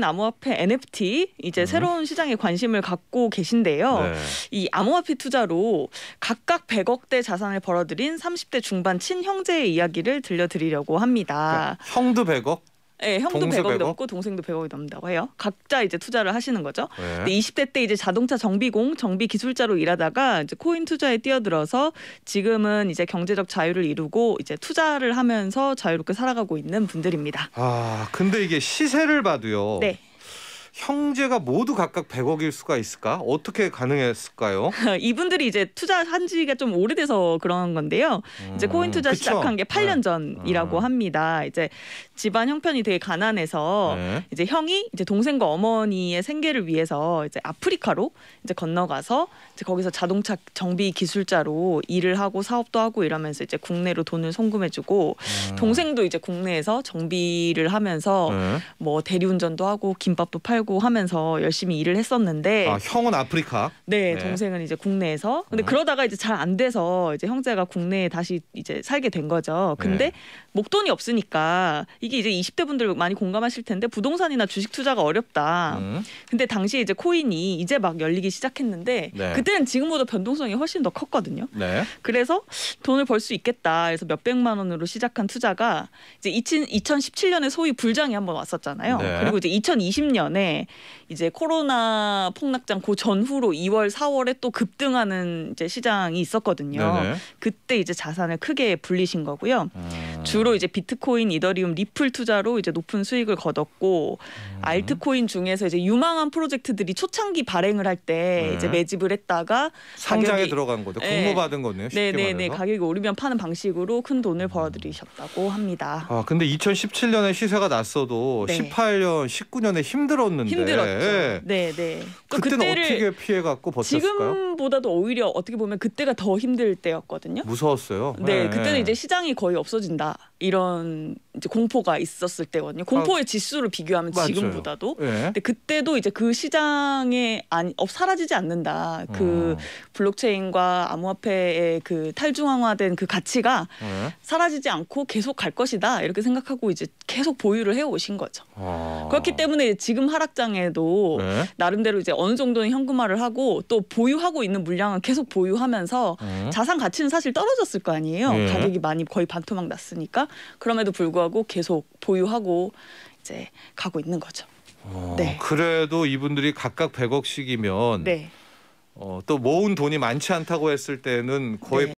암호화폐 NFT 이제 음. 새로운 시장에 관심을 갖고 계신데요. 네. 이 암호화폐 투자로 각각 100억대 자산을 벌어들인 30대 중반 친형제의 이야기를 들려드리려고 합니다. 그러니까 형도 100억, 예, 형도 100억이 100억? 넘고 동생도 100억이 넘는다고 해요. 각자 이제 투자를 하시는 거죠. 네. 근데 20대 때 이제 자동차 정비공, 정비 기술자로 일하다가 이제 코인 투자에 뛰어들어서 지금은 이제 경제적 자유를 이루고 이제 투자를 하면서 자유롭게 살아가고 있는 분들입니다. 아, 근데 이게 시세를 봐도요. 네. 형제가 모두 각각 100억일 수가 있을까? 어떻게 가능했을까요? 이분들이 이제 투자한 지가 좀 오래돼서 그런 건데요. 음, 이제 코인 음, 투자 그쵸? 시작한 게 8년 네. 전이라고 음. 합니다. 이제 집안 형편이 되게 가난해서 네. 이제 형이 이제 동생과 어머니의 생계를 위해서 이제 아프리카로 이제 건너가서 이제 거기서 자동차 정비 기술자로 일을 하고 사업도 하고 이러면서 이제 국내로 돈을 송금해주고 음. 동생도 이제 국내에서 정비를 하면서 네. 뭐 대리운전도 하고 김밥도 팔고 살고 하면서 열심히 일을 했었는데 아, 형은 아프리카. 네, 네. 동생은 이제 국내에서. 근데 어. 그러다가 이제 잘 안 돼서 이제 형제가 국내에 다시 이제 살게 된 거죠. 근데 네. 목돈이 없으니까 이게 이제 20대 분들 많이 공감하실 텐데 부동산이나 주식 투자가 어렵다. 음. 근데 당시에 이제 코인이 이제 막 열리기 시작했는데 네. 그때는 지금보다 변동성이 훨씬 더 컸거든요. 네. 그래서 돈을 벌 수 있겠다. 그래서 몇 백만 원으로 시작한 투자가 이제 2017년에 소위 불장이 한번 왔었잖아요. 네. 그리고 이제 2020년에 이제 코로나 폭락장 그 전후로 2월, 4월에 또 급등하는 이제 시장이 있었거든요. 네네. 그때 이제 자산을 크게 불리신 거고요. 아. 주로 이제 비트코인, 이더리움, 리플 투자로 이제 높은 수익을 거뒀고 음. 알트코인 중에서 이제 유망한 프로젝트들이 초창기 발행을 할때 네. 이제 매집을 했다가 상장에 가격이, 들어간 거죠. 네. 예. 공모 받은 거네요. 네네네 가격이 오르면 파는 방식으로 큰 돈을 음. 벌어들이셨다고 합니다. 아 근데 2017년에 시세가 났어도 네. 18년, 19년에 힘들었는. 힘들었는데 힘들었죠. 네, 네. 그러니까 그때는 어떻게 피해 갖고 버텼을까요? 지금보다도 오히려 어떻게 보면 그때가 더 힘들 때였거든요. 무서웠어요. 네, 네. 그때는 이제 시장이 거의 없어진다 이런 이제 공포가 있었을 때거든요. 공포의 아, 지수를 비교하면 맞아요. 지금보다도. 예. 근데 그때도 이제 그 시장에 안, 업 어, 사라지지 않는다. 그 어. 블록체인과 암호화폐의 그 탈중앙화된 그 가치가 예. 사라지지 않고 계속 갈 것이다. 이렇게 생각하고 이제 계속 보유를 해 오신 거죠. 아. 그렇기 때문에 지금 하락장에도 예. 나름대로 이제 어느 정도는 현금화를 하고 또 보유하고 있는 물량은 계속 보유하면서 예. 자산 가치는 사실 떨어졌을 거 아니에요. 예. 가격이 많이 거의 반토막 났으니까. 그럼에도 불구하고 불구하고 계속 보유하고 이제 가고 있는 거죠. 어, 네. 그래도 이분들이 각각 100억씩이면 네. 어, 또 모은 돈이 많지 않다고 했을 때는 거의 네.